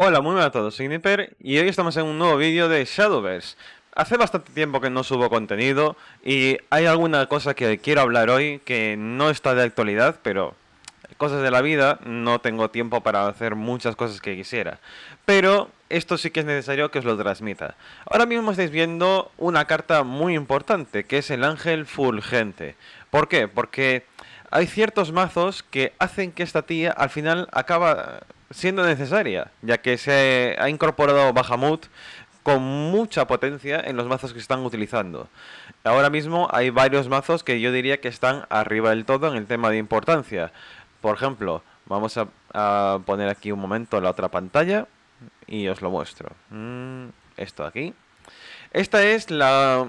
Hola, muy buenas a todos, soy Nipper y hoy estamos en un nuevo vídeo de Shadowverse. Hace bastante tiempo que no subo contenido y hay alguna cosa que quiero hablar hoy que no está de actualidad, pero cosas de la vida, no tengo tiempo para hacer muchas cosas que quisiera. Pero esto sí que es necesario que os lo transmita. Ahora mismo estáis viendo una carta muy importante, que es el Ángel Fulgente. ¿Por qué? Porque hay ciertos mazos que hacen que esta tía al final acaba siendo necesaria, ya que se ha incorporado Bahamut con mucha potencia en los mazos que se están utilizando. Ahora mismo hay varios mazos que yo diría que están arriba del todo en el tema de importancia. Por ejemplo, vamos a, poner aquí un momento la otra pantalla y os lo muestro. Mm, esto de aquí. Esta es la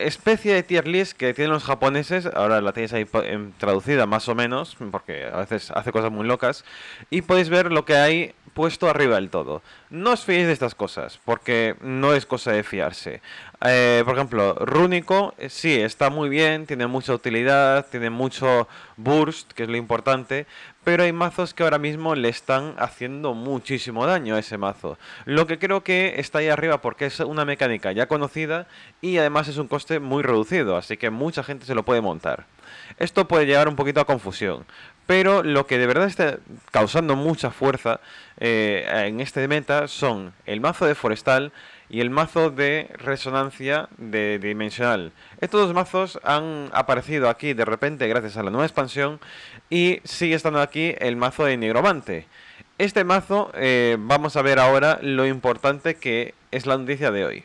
especie de tier list que tienen los japoneses, ahora la tenéis ahí em, traducida más o menos, porque a veces hace cosas muy locas, y podéis ver lo que hay puesto arriba del todo. No os fiéis de estas cosas, porque no es cosa de fiarse. Eh, por ejemplo, Rúnico, eh, sí, está muy bien, tiene mucha utilidad, tiene mucho burst, que es lo importante, pero hay mazos que ahora mismo le están haciendo muchísimo daño a ese mazo. Lo que creo que está ahí arriba porque es una mecánica ya conocida y además es un coste muy reducido, así que mucha gente se lo puede montar. Esto puede llevar un poquito a confusión, pero lo que de verdad está causando mucha fuerza eh, en este meta son el mazo de forestal y el mazo de resonancia de dimensional. Estos dos mazos han aparecido aquí de repente gracias a la nueva expansión y sigue estando aquí el mazo de nigromante. Este mazo eh, vamos a ver ahora lo importante que es la noticia de hoy.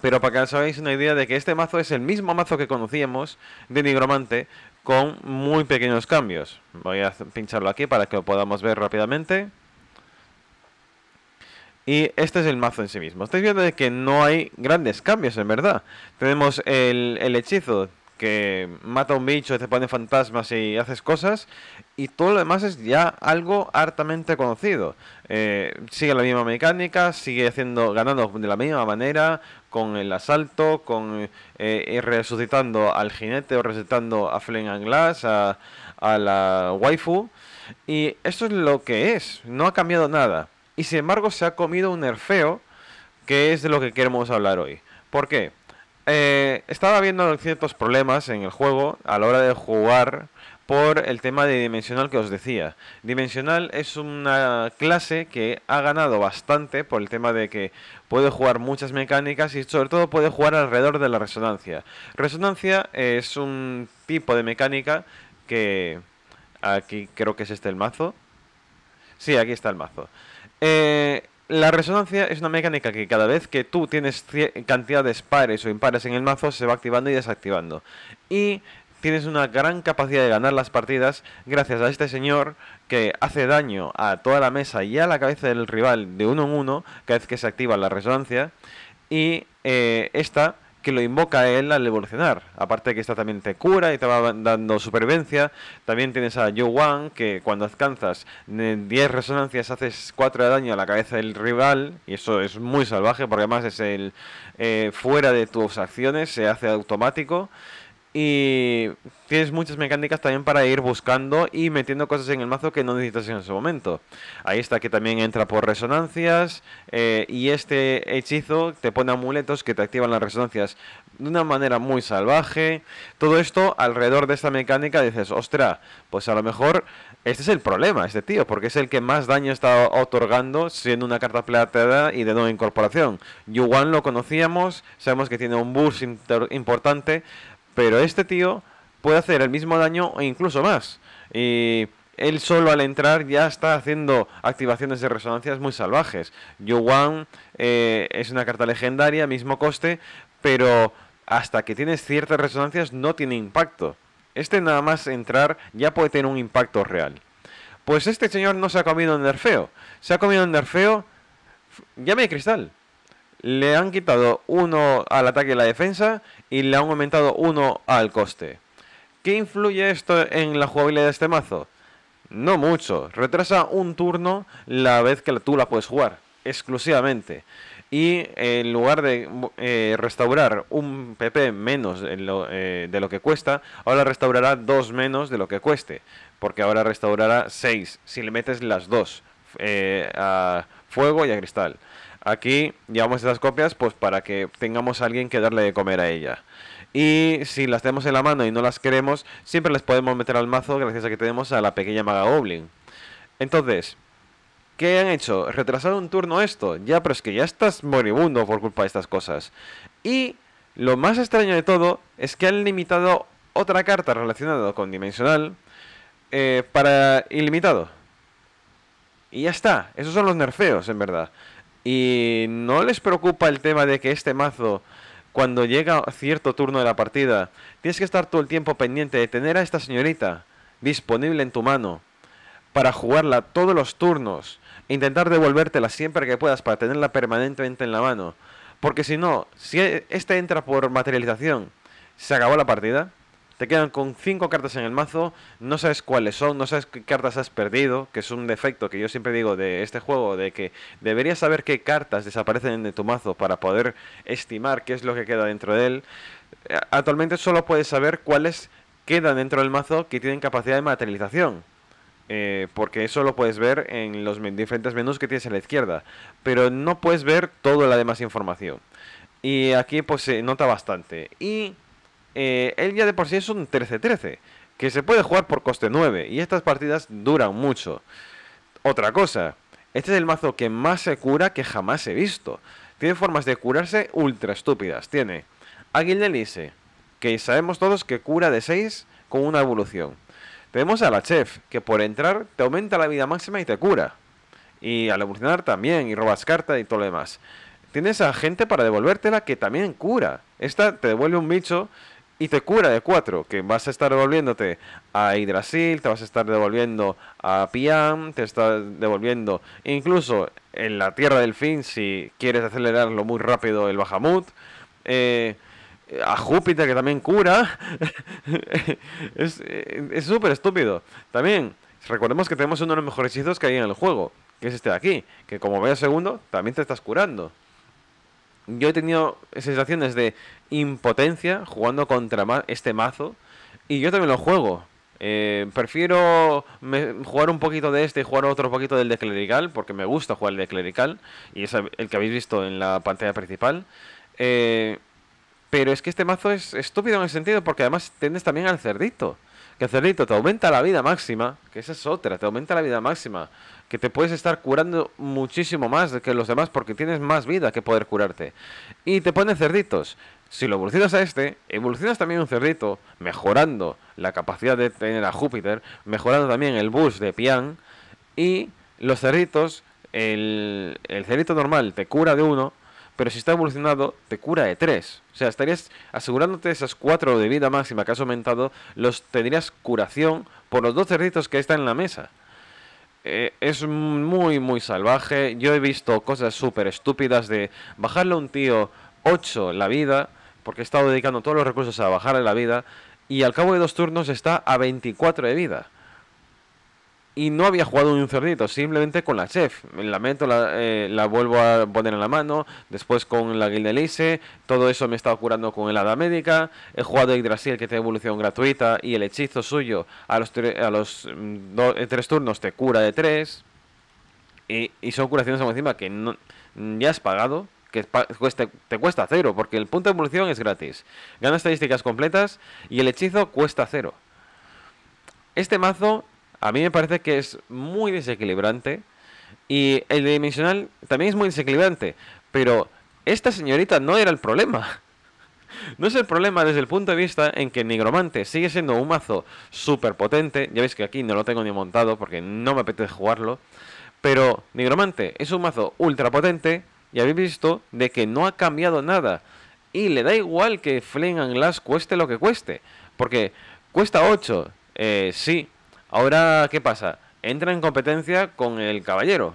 Pero para que os hagáis una idea de que este mazo es el mismo mazo que conocíamos de Nigromante, con muy pequeños cambios. Voy a pincharlo aquí para que lo podamos ver rápidamente. Y este es el mazo en sí mismo. Estáis viendo que no hay grandes cambios, en verdad. Tenemos el, el hechizo que mata a un bicho, te pone fantasmas y haces cosas. Y todo lo demás es ya algo hartamente conocido. Eh, sigue la misma mecánica, sigue haciendo, ganando de la misma manera, con el asalto, con eh, resucitando al jinete o resucitando a Flynn Glass, a, a la waifu. Y esto es lo que es, no ha cambiado nada. Y sin embargo se ha comido un nerfeo, que es de lo que queremos hablar hoy. ¿Por qué? Eh, estaba viendo ciertos problemas en el juego a la hora de jugar por el tema de dimensional que os decía. Dimensional es una clase que ha ganado bastante por el tema de que puede jugar muchas mecánicas y sobre todo puede jugar alrededor de la resonancia. Resonancia es un tipo de mecánica que aquí creo que es este el mazo. Sí, aquí está el mazo. Eh, la resonancia es una mecánica que cada vez que tú tienes cantidades pares o impares en el mazo se va activando y desactivando. Y tienes una gran capacidad de ganar las partidas gracias a este señor que hace daño a toda la mesa y a la cabeza del rival de uno en uno cada vez que se activa la resonancia. Y eh, esta que lo invoca él al evolucionar. Aparte que esta también te cura y te va dando supervivencia. También tienes a Yu Wang, que cuando alcanzas 10 eh, resonancias haces 4 de daño a la cabeza del rival. Y eso es muy salvaje, porque además es el eh, fuera de tus acciones, se hace automático. Y tienes muchas mecánicas también para ir buscando y metiendo cosas en el mazo que no necesitas en ese momento. Ahí está que también entra por resonancias eh, y este hechizo te pone amuletos que te activan las resonancias de una manera muy salvaje. Todo esto alrededor de esta mecánica dices, ostra, pues a lo mejor este es el problema, este tío, porque es el que más daño está otorgando siendo una carta plateada y de no incorporación. Yuan lo conocíamos, sabemos que tiene un boost importante, pero este tío puede hacer el mismo daño e incluso más. Y él solo al entrar ya está haciendo activaciones de resonancias muy salvajes. yo eh, es una carta legendaria, mismo coste, pero hasta que tienes ciertas resonancias no tiene impacto. Este nada más entrar ya puede tener un impacto real. Pues este señor no se ha comido un nerfeo. Se ha comido un nerfeo llame de cristal le han quitado uno al ataque y la defensa y le han aumentado uno al coste. ¿Qué influye esto en la jugabilidad de este mazo? No mucho. Retrasa un turno la vez que tú la puedes jugar, exclusivamente. Y en lugar de eh, restaurar un PP menos eh, de lo, que cuesta, ahora restaurará dos menos de lo que cueste. Porque ahora restaurará seis si le metes las dos eh, a fuego y a cristal. Aquí llevamos estas copias pues para que tengamos a alguien que darle de comer a ella. Y si las tenemos en la mano y no las queremos, siempre las podemos meter al mazo gracias a que tenemos a la pequeña maga Goblin. Entonces, ¿qué han hecho? ¿Retrasado un turno esto. Ya, pero es que ya estás moribundo por culpa de estas cosas. Y lo más extraño de todo es que han limitado otra carta relacionada con Dimensional eh, para ilimitado. Y ya está, esos son los nerfeos en verdad. Y no les preocupa el tema de que este mazo, cuando llega cierto turno de la partida, tienes que estar todo el tiempo pendiente de tener a esta señorita disponible en tu mano para jugarla todos los turnos, e intentar devolvértela siempre que puedas para tenerla permanentemente en la mano. Porque si no, si este entra por materialización, se acabó la partida. Te quedan con cinco cartas en el mazo, no sabes cuáles son, no sabes qué cartas has perdido, que es un defecto que yo siempre digo de este juego, de que deberías saber qué cartas desaparecen de tu mazo para poder estimar qué es lo que queda dentro de él. Actualmente solo puedes saber cuáles quedan dentro del mazo que tienen capacidad de materialización. Eh, porque eso lo puedes ver en los diferentes menús que tienes a la izquierda. Pero no puedes ver toda la demás información. Y aquí pues se nota bastante. Y el eh, él ya de por sí es un 13-13, que se puede jugar por coste 9, y estas partidas duran mucho. Otra cosa, este es el mazo que más se cura que jamás he visto. Tiene formas de curarse ultra estúpidas. Tiene Águila Lice, que sabemos todos que cura de 6 con una evolución. Tenemos a la Chef, que por entrar te aumenta la vida máxima y te cura. Y al evolucionar también, y robas carta y todo lo demás. Tienes a gente para devolvértela que también cura. Esta te devuelve un bicho y te cura de 4, que vas a estar devolviéndote a Hydrasil, te vas a estar devolviendo a Piam, te estás devolviendo incluso en la Tierra del Fin si quieres acelerarlo muy rápido el Bahamut, eh, a Júpiter que también cura, eh, es súper estúpido. También, recordemos que tenemos uno de los mejores hechizos que hay en el juego, que es este de aquí, que como veas segundo, también te estás curando yo he tenido sensaciones de impotencia jugando contra este mazo. Y yo también lo juego. Eh, prefiero jugar un poquito de este y jugar otro poquito del de clerical, porque me gusta jugar el de clerical, y es el que habéis visto en la pantalla principal. Eh, pero es que este mazo es estúpido en el sentido, porque además tendes también al cerdito. Que Cerrito te aumenta la vida máxima, que esa es otra, te aumenta la vida máxima, que te puedes estar curando muchísimo más que los demás porque tienes más vida que poder curarte. Y te pone cerditos. Si lo evolucionas a este, evolucionas también un cerdito, mejorando la capacidad de tener a Júpiter, mejorando también el bus de Pian, y los cerditos, el, el cerdito normal te cura de uno, pero si está evolucionado, te cura de 3. O sea, estarías asegurándote esas 4 de vida máxima que has aumentado, los tendrías curación por los dos cerditos que están en la mesa. Eh, es muy, muy salvaje. Yo he visto cosas súper estúpidas de bajarle a un tío 8 la vida, porque he estado dedicando todos los recursos a bajarle la vida, y al cabo de dos turnos está a 24 de vida y no había jugado ni un cerdito, simplemente con la chef. La meto, eh, la, vuelvo a poner en la mano, después con la guilda todo eso me estado curando con el hada médica, he jugado Yggdrasil que tiene evolución gratuita y el hechizo suyo a los, a los mm, eh, tres turnos te cura de tres. Y, son curaciones encima que no, mm, ya has pagado, que te cuesta cero, porque el punto de evolución es gratis. Gana estadísticas completas y el hechizo cuesta cero. Este mazo a mí me parece que es muy desequilibrante. Y el dimensional también es muy desequilibrante. Pero esta señorita no era el problema. No es el problema desde el punto de vista en que Nigromante sigue siendo un mazo súper potente. Ya veis que aquí no lo tengo ni montado porque no me apetece jugarlo. Pero Nigromante es un mazo ultra potente. Y habéis visto de que no ha cambiado nada. Y le da igual que Flame and Glass cueste lo que cueste. Porque cuesta 8. Eh, sí, Ahora, ¿qué pasa? Entra en competencia con el caballero.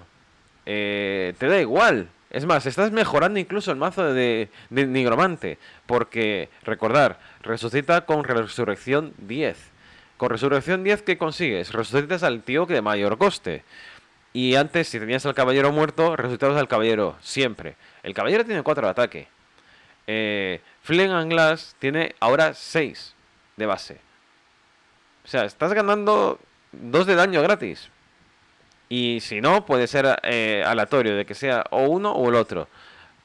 Eh, te da igual. Es más, estás mejorando incluso el mazo de, nigromante. Porque, recordar, resucita con resurrección 10. Con resurrección 10, ¿qué consigues? Resucitas al tío que de mayor coste. Y antes, si tenías al caballero muerto, resucitabas al caballero siempre. El caballero tiene 4 de ataque. Eh, Flynn Glass tiene ahora 6 de base. O sea, estás ganando Dos de daño gratis. Y si no, puede ser eh, aleatorio, de que sea o uno o el otro.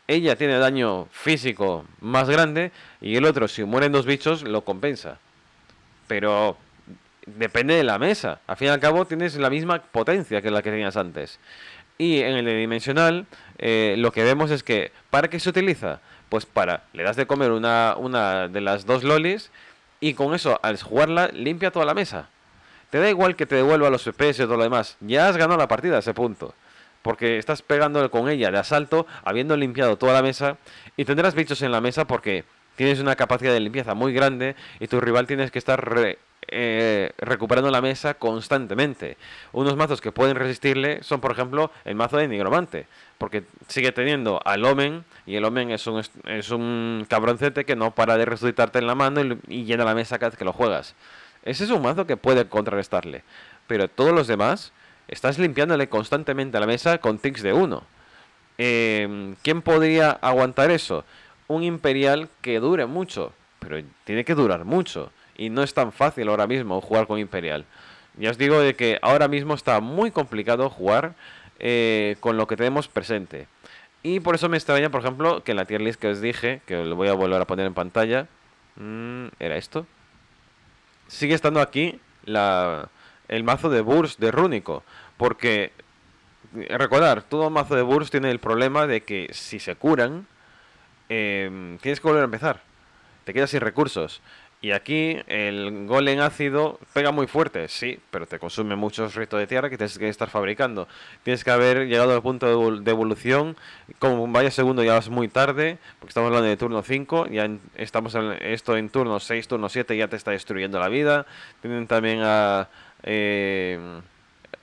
Ella tiene daño físico más grande y el otro, si mueren dos bichos, lo compensa. Pero depende de la mesa. Al fin y al cabo, tienes la misma potencia que la que tenías antes. Y en el dimensional, eh, lo que vemos es que, ¿para qué se utiliza? Pues para, le das de comer una, una de las dos lolis y con eso, al jugarla, limpia toda la mesa. Te da igual que te devuelva los FPS o todo lo demás. Ya has ganado la partida a ese punto. Porque estás pegándole con ella de asalto, habiendo limpiado toda la mesa. Y tendrás bichos en la mesa porque tienes una capacidad de limpieza muy grande y tu rival tienes que estar eh, recuperando la mesa constantemente. Unos mazos que pueden resistirle son, por ejemplo, el mazo de Nigromante, porque sigue teniendo al Omen, y el Omen es un, es un cabroncete que no para de resucitarte en la mano y llena la mesa cada vez que lo juegas. Ese es un mazo que puede contrarrestarle. Pero todos los demás, estás limpiándole constantemente a la mesa con ticks de uno. Em, ¿Quién podría aguantar eso? Un imperial que dure mucho. Pero tiene que durar mucho. Y no es tan fácil ahora mismo jugar con imperial. Ya os digo de que ahora mismo está muy complicado jugar eh, con lo que tenemos presente. Y por eso me extraña, por ejemplo, que en la tier list que os dije, que lo voy a volver a poner en pantalla, mm, ¿era esto? sigue estando aquí la, el mazo de Burst de Rúnico. Porque, eh, recordar, todo mazo de Burst tiene el problema de que si se curan, eh, tienes que volver a empezar. Te quedas sin recursos. Y aquí el golem ácido pega muy fuerte, sí, pero te consume muchos restos de tierra que tienes que estar fabricando. Tienes que haber llegado al punto de evolución, como vaya segundo ya es muy tarde, porque estamos hablando de turno 5, ya estamos en esto en turno 6, turno 7, ya te está destruyendo la vida. Tienen también a, ah, eh,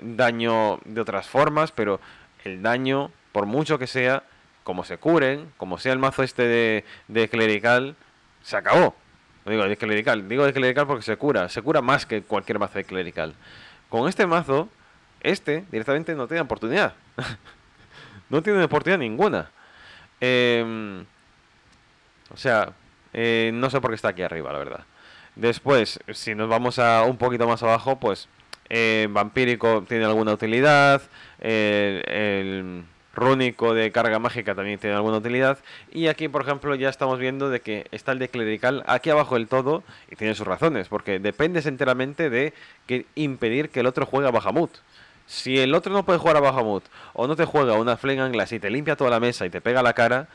daño de otras formas, pero el daño, por mucho que sea, como se curen, como sea el mazo este de clerical, se acabó no digo de clerical, digo de clerical porque se cura, se cura más que cualquier mazo de clerical. Con este mazo, este directamente no tiene oportunidad. no tiene oportunidad ninguna. Em, o sea, eh, no sé por qué está aquí arriba, la verdad. Después, si nos vamos a un poquito más abajo, pues eh, Vampírico tiene alguna utilidad. Eh, el rúnico de carga mágica también tiene alguna utilidad. Y aquí, por ejemplo, ya estamos viendo de que está el de clerical aquí abajo del todo y tiene sus razones, porque dependes enteramente de que impedir que el otro juegue a Bahamut. Si el otro no puede jugar a Bahamut o no te juega una Flame Anglas y te limpia toda la mesa y te pega la cara,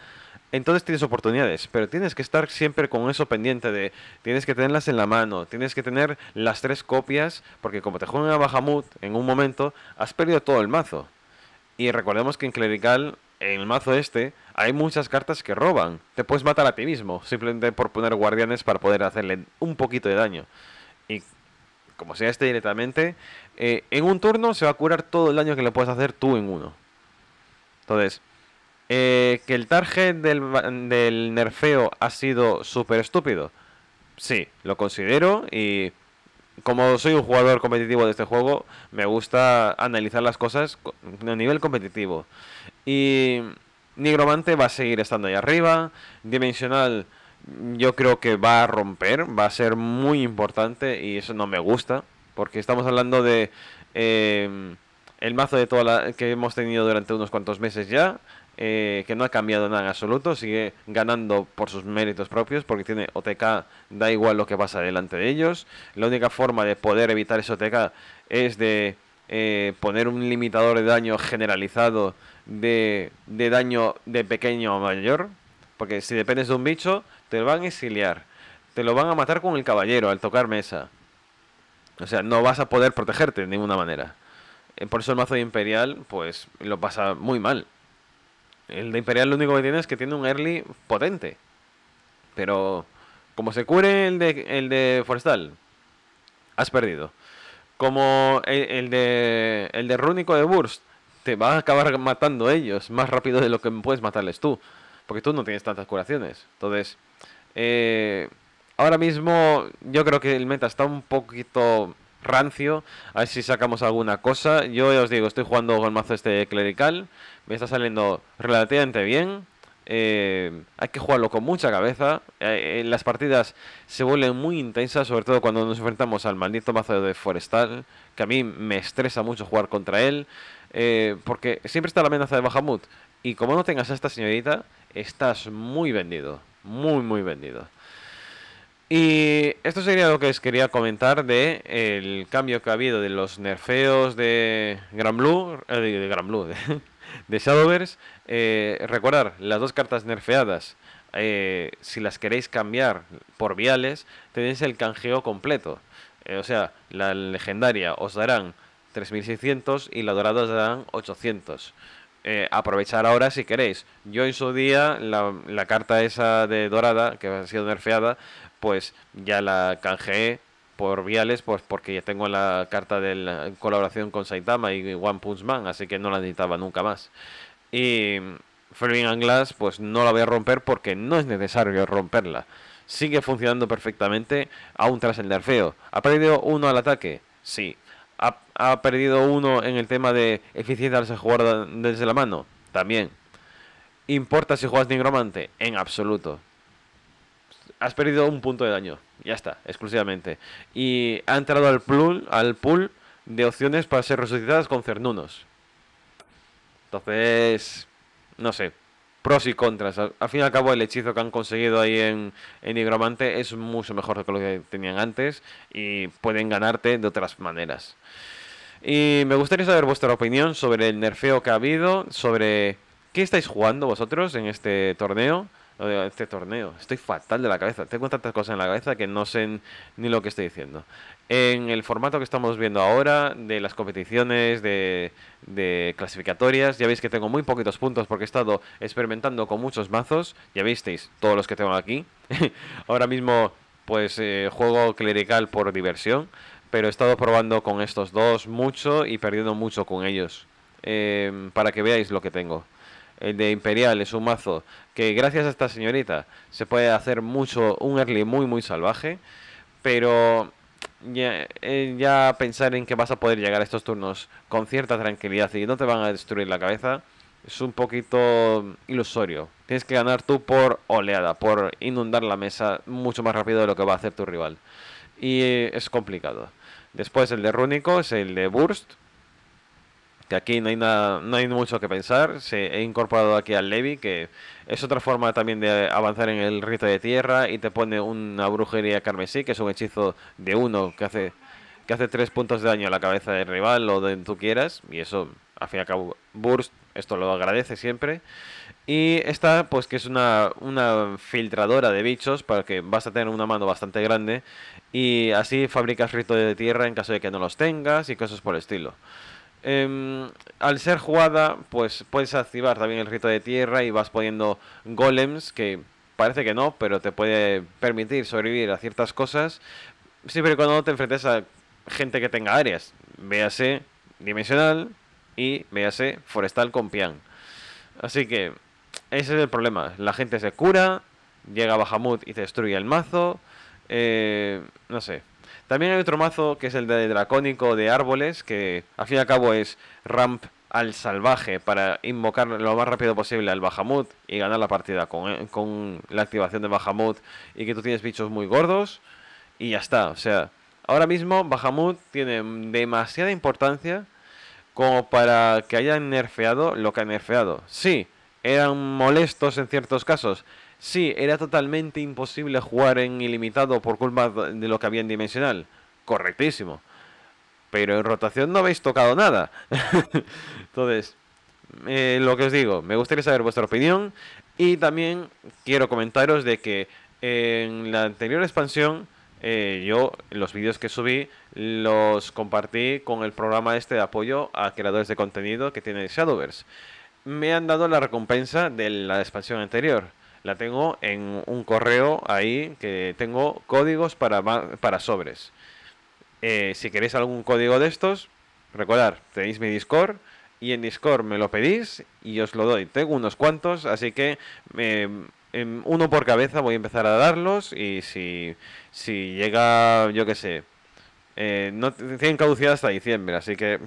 entonces tienes oportunidades, pero tienes que estar siempre con eso pendiente de, tienes que tenerlas en la mano, tienes que tener las tres copias, porque como te juegan a Bahamut en un momento, has perdido todo el mazo. Y recordemos que en Clerical, en el mazo este, hay muchas cartas que roban. Te puedes matar a ti mismo, simplemente por poner guardianes para poder hacerle un poquito de daño. Y como sea este directamente, eh, en un turno se va a curar todo el daño que le puedes hacer tú en uno. Entonces, eh, que el target del, del nerfeo ha sido súper estúpido. Sí, lo considero y como soy un jugador competitivo de este juego, me gusta analizar las cosas a nivel competitivo. Y Nigromante va a seguir estando ahí arriba. Dimensional yo creo que va a romper, va a ser muy importante y eso no me gusta. Porque estamos hablando de eh, el mazo de toda la, que hemos tenido durante unos cuantos meses ya. Eh, que no ha cambiado nada en absoluto, sigue ganando por sus méritos propios, porque tiene OTK, da igual lo que pasa delante de ellos. La única forma de poder evitar ese OTK es de eh, poner un limitador de daño generalizado de, de daño de pequeño a mayor, porque si dependes de un bicho, te lo van a exiliar, te lo van a matar con el caballero al tocar mesa. O sea, no vas a poder protegerte de ninguna manera. Eh, por eso el mazo de Imperial, pues, lo pasa muy mal. El de Imperial lo único que tiene es que tiene un early potente. Pero como se cure el de, el de Forestal, has perdido. Como el, de, el de Rúnico de Burst, te va a acabar matando ellos más rápido de lo que puedes matarles tú. Porque tú no tienes tantas curaciones. Entonces, eh, ahora mismo yo creo que el meta está un poquito rancio. A ver si sacamos alguna cosa. Yo ya os digo, estoy jugando con el mazo este clerical. Me está saliendo relativamente bien. Eh, hay que jugarlo con mucha cabeza. Eh, eh, las partidas se vuelven muy intensas, sobre todo cuando nos enfrentamos al maldito mazo de Forestal, que a mí me estresa mucho jugar contra él, porque siempre está la amenaza de Bahamut. Y como no tengas a esta señorita, estás muy vendido, muy, muy vendido. Y esto sería lo que os quería comentar de el cambio que ha habido de los nerfeos de Gran eh, de, Gran de, Shadowverse. Eh, recordar, las dos cartas nerfeadas, eh, si las queréis cambiar por viales, tenéis el canjeo completo. o sea, la legendaria os darán 3600 y la dorada os darán 800. aprovechar ahora si queréis. Yo en su día, la, la, carta esa de dorada, que ha sido nerfeada, pues ya la canjeé por Viales, pues porque ya tengo la carta de colaboración con Saitama y One Punch Man, así que no la necesitaba nunca más. Y Flaming and Glass, pues no la voy a romper porque no es necesario romperla. Sigue funcionando perfectamente, aún tras el nerfeo. ¿Ha perdido uno al ataque? Sí. ¿Ha, ha perdido uno en el tema de eficiencia al jugar desde la mano? También. ¿Importa si juegas nigromante? En absoluto has perdido un punto de daño. Ya está, exclusivamente. Y ha entrado al pool, al pool de opciones para ser resucitadas con cernunos. Entonces, no sé, pros y contras. Al, fin y al cabo, el hechizo que han conseguido ahí en, en es mucho mejor que lo que tenían antes y pueden ganarte de otras maneras. Y me gustaría saber vuestra opinión sobre el nerfeo que ha habido, sobre qué estáis jugando vosotros en este torneo este torneo. Estoy fatal de la cabeza. Tengo tantas cosas en la cabeza que no sé ni lo que estoy diciendo. En el formato que estamos viendo ahora, de las competiciones, de, clasificatorias, ya veis que tengo muy poquitos puntos porque he estado experimentando con muchos mazos. Ya visteis todos los que tengo aquí. ahora mismo, pues eh, juego clerical por diversión. Pero he estado probando con estos dos mucho y perdiendo mucho con ellos. Em, para que veáis lo que tengo el eh, de Imperial es un mazo que gracias a esta señorita se puede hacer mucho, un early muy muy salvaje, pero ya, eh, ya, pensar en que vas a poder llegar a estos turnos con cierta tranquilidad y no te van a destruir la cabeza es un poquito ilusorio. Tienes que ganar tú por oleada, por inundar la mesa mucho más rápido de lo que va a hacer tu rival. Y eh, es complicado. Después el de Rúnico es el de Burst, que aquí no hay nada, no hay mucho que pensar. Se he incorporado aquí al Levi, que es otra forma también de avanzar en el rito de tierra y te pone una brujería carmesí, que es un hechizo de uno que hace que hace tres puntos de daño a la cabeza del rival o donde tú quieras y eso al fin y cabo Burst esto lo agradece siempre y esta pues que es una, una filtradora de bichos para que vas a tener una mano bastante grande y así fabricas rito de tierra en caso de que no los tengas y cosas por el estilo. Em, al ser jugada, pues puedes activar también el rito de tierra y vas poniendo golems que parece que no, pero te puede permitir sobrevivir a ciertas cosas siempre y cuando te enfrentes a gente que tenga áreas. Véase dimensional y véase forestal con pian. Así que ese es el problema. La gente se cura, llega a Bahamut y destruye el mazo. Eh, no sé, también hay otro mazo que es el de Dracónico de Árboles, que al fin y al cabo es ramp al salvaje para invocar lo más rápido posible al Bahamut y ganar la partida con, eh, con la activación de Bahamut y que tú tienes bichos muy gordos y ya está. O sea, ahora mismo Bahamut tiene demasiada importancia como para que haya nerfeado lo que ha nerfeado. Sí, eran molestos en ciertos casos, Sí, era totalmente imposible jugar en ilimitado por culpa de lo que había en dimensional. Correctísimo. Pero en rotación no habéis tocado nada. Entonces, eh, lo que os digo, me gustaría saber vuestra opinión. Y también quiero comentaros de que en la anterior expansión, eh, yo los vídeos que subí los compartí con el programa este de apoyo a creadores de contenido que tiene Shadowverse. Me han dado la recompensa de la expansión anterior la tengo en un correo ahí que tengo códigos para, para sobres. Eh, si queréis algún código de estos, recordad, tenéis mi Discord y en Discord me lo pedís y os lo doy. Tengo unos cuantos, así que em, em, uno por cabeza voy a empezar a darlos y si, si llega, yo qué sé, eh, no tienen caducidad hasta diciembre, así que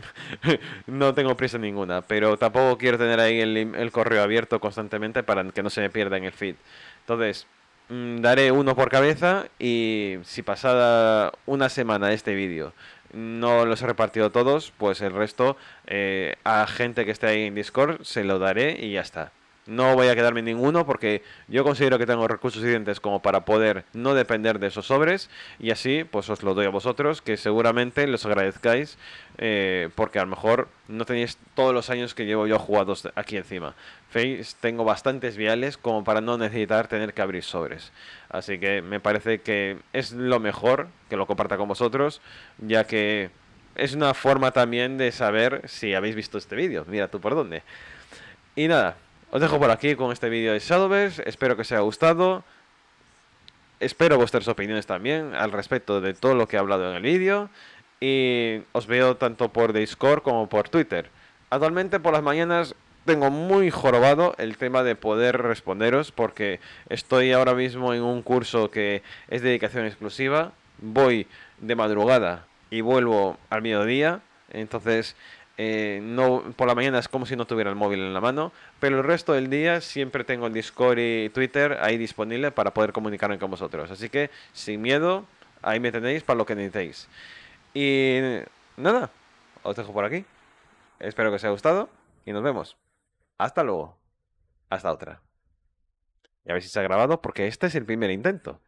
no tengo prisa ninguna. Pero tampoco quiero tener ahí el, correo abierto constantemente para que no se me pierda en el feed. Entonces, mm, daré uno por cabeza y si pasada una semana este vídeo no los he repartido todos, pues el resto eh, a gente que esté ahí en Discord se lo daré y ya está. No voy a quedarme en ninguno porque yo considero que tengo recursos suficientes como para poder no depender de esos sobres y así pues os los doy a vosotros que seguramente los agradezcáis eh, porque a lo mejor no tenéis todos los años que llevo yo jugados aquí encima. tengo bastantes viales como para no necesitar tener que abrir sobres. Así que me parece que es lo mejor que lo comparta con vosotros ya que es una forma también de saber si habéis visto este vídeo. Mira tú por dónde. Y nada, os dejo por aquí con este vídeo de Shadowverse. Espero que os haya gustado. Espero vuestras opiniones también al respecto de todo lo que he hablado en el vídeo. Y os veo tanto por Discord como por Twitter. Actualmente por las mañanas tengo muy jorobado el tema de poder responderos porque estoy ahora mismo en un curso que es dedicación exclusiva. Voy de madrugada y vuelvo al mediodía. Entonces eh, no, por la mañana es como si no tuviera el móvil en la mano, pero el resto del día siempre tengo el Discord y Twitter ahí disponible para poder comunicarme con vosotros. Así que sin miedo, ahí me tenéis para lo que necesitéis. Y nada, os dejo por aquí. Espero que os haya gustado y nos vemos. Hasta luego. Hasta otra. Y a ver si se ha grabado porque este es el primer intento.